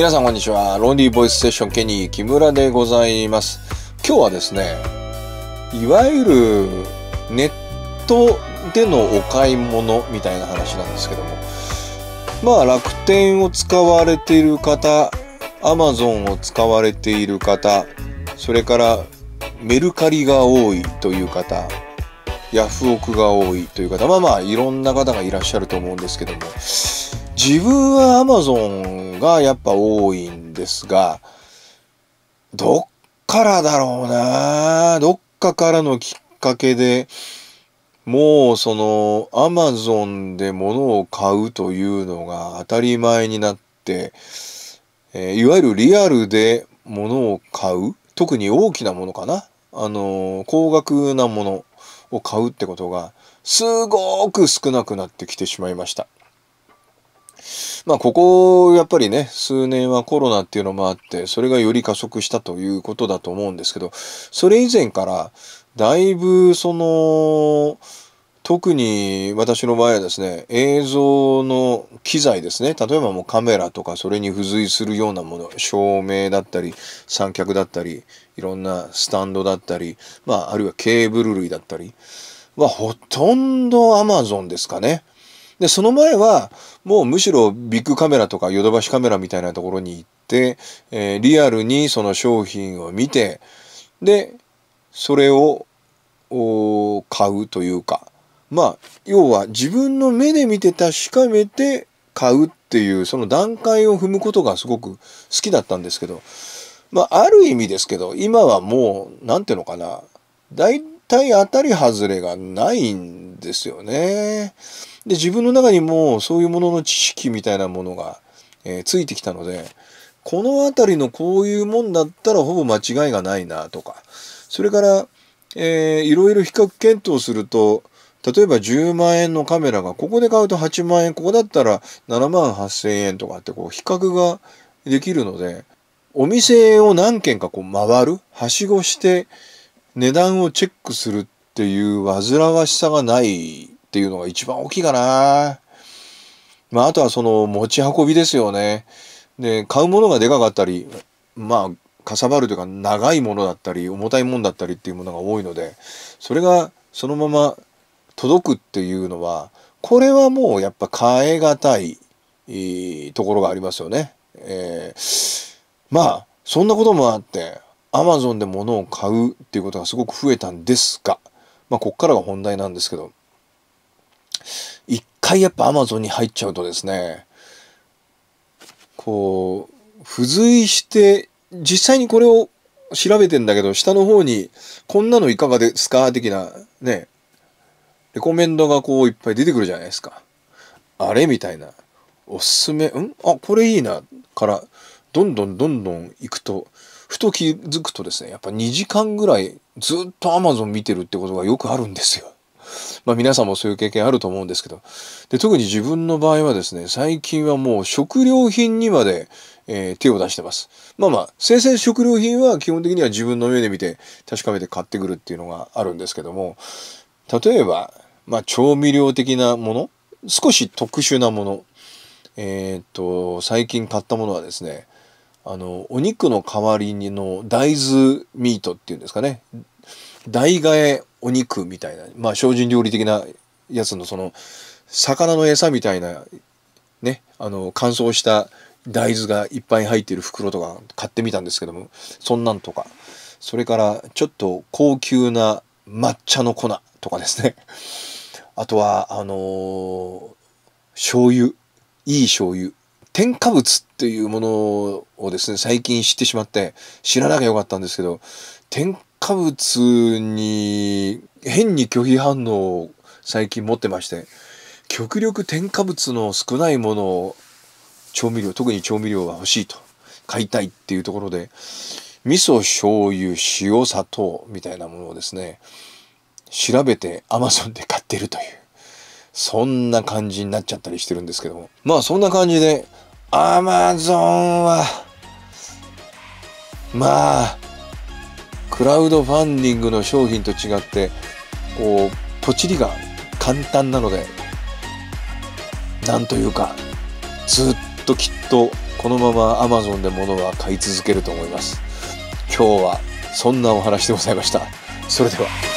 皆さんこんにちは。ロンリーボイスセッションケニー木村でございます。今日はですね、いわゆるネットでのお買い物みたいな話なんですけども、まあ楽天を使われている方、アマゾンを使われている方、それからメルカリが多いという方、ヤフオクが多いという方、まあまあいろんな方がいらっしゃると思うんですけども、自分は Amazon がやっぱ多いんですが、どっからだろうなどっかからのきっかけで、もうそのアマゾンで物を買うというのが当たり前になって、えー、いわゆるリアルで物を買う特に大きなものかなあのー、高額なものを買うってことがすごく少なくなってきてしまいました。まあ、ここ、やっぱりね、数年はコロナっていうのもあって、それがより加速したということだと思うんですけど、それ以前から、だいぶ、その、特に私の場合はですね、映像の機材ですね、例えばもうカメラとか、それに付随するようなもの、照明だったり、三脚だったり、いろんなスタンドだったり、まあ、あるいはケーブル類だったり、はほとんど Amazon ですかね。で、その前は、もうむしろビッグカメラとかヨドバシカメラみたいなところに行って、えー、リアルにその商品を見て、で、それを買うというか、まあ、要は自分の目で見て確かめて買うっていう、その段階を踏むことがすごく好きだったんですけど、まあ、ある意味ですけど、今はもう、なんていうのかな、大対当たり外れがないんですよね。で、自分の中にもそういうものの知識みたいなものが、えー、ついてきたので、この辺りのこういうもんだったらほぼ間違いがないなとか、それから、えー、いろいろ比較検討すると、例えば10万円のカメラがここで買うと8万円、ここだったら7万8千円とかってこう比較ができるので、お店を何軒かこう回る、はしごして、値段をチェックするっていう煩わしさがないっていうのが一番大きいかな。まあ、あとはその持ち運びですよね。で、買うものがでかかったり、まあ、かさばるというか長いものだったり、重たいものだったりっていうものが多いので、それがそのまま届くっていうのは、これはもうやっぱ変え難いいいところがありますよね。えー、まあ、そんなこともあって、アマゾンで物を買うっていうことがすごく増えたんですが、まあ、こっからが本題なんですけど、一回やっぱアマゾンに入っちゃうとですね、こう、付随して、実際にこれを調べてんだけど、下の方に、こんなのいかがですか的な、ね、レコメンドがこういっぱい出てくるじゃないですか。あれみたいな。おすすめ、んあ、これいいな。から、どんどんどんどん行くと、ふと気づくとですね、やっぱ2時間ぐらいずっと Amazon 見てるってことがよくあるんですよ。まあ皆さんもそういう経験あると思うんですけど。で、特に自分の場合はですね、最近はもう食料品にまで、えー、手を出してます。まあまあ、生鮮食料品は基本的には自分の目で見て確かめて買ってくるっていうのがあるんですけども、例えば、まあ調味料的なもの、少し特殊なもの、えー、っと、最近買ったものはですね、あの、お肉の代わりにの大豆ミートっていうんですかね。大替えお肉みたいな、まあ精進料理的なやつのその、魚の餌みたいな、ね、あの、乾燥した大豆がいっぱい入ってる袋とか買ってみたんですけども、そんなんとか。それから、ちょっと高級な抹茶の粉とかですね。あとは、あのー、醤油。いい醤油。添加物っていうものをですね、最近知ってしまって、知らなきゃよかったんですけど、添加物に変に拒否反応を最近持ってまして、極力添加物の少ないものを調味料、特に調味料が欲しいと、買いたいっていうところで、味噌、醤油、塩、砂糖みたいなものをですね、調べて Amazon で買ってるという。そんな感じになっちゃったりしてるんですけども。まあそんな感じで、アマゾンは、まあ、クラウドファンディングの商品と違って、こう、ポチリが簡単なので、なんというか、ずっときっとこのまま Amazon で物は買い続けると思います。今日はそんなお話でございました。それでは。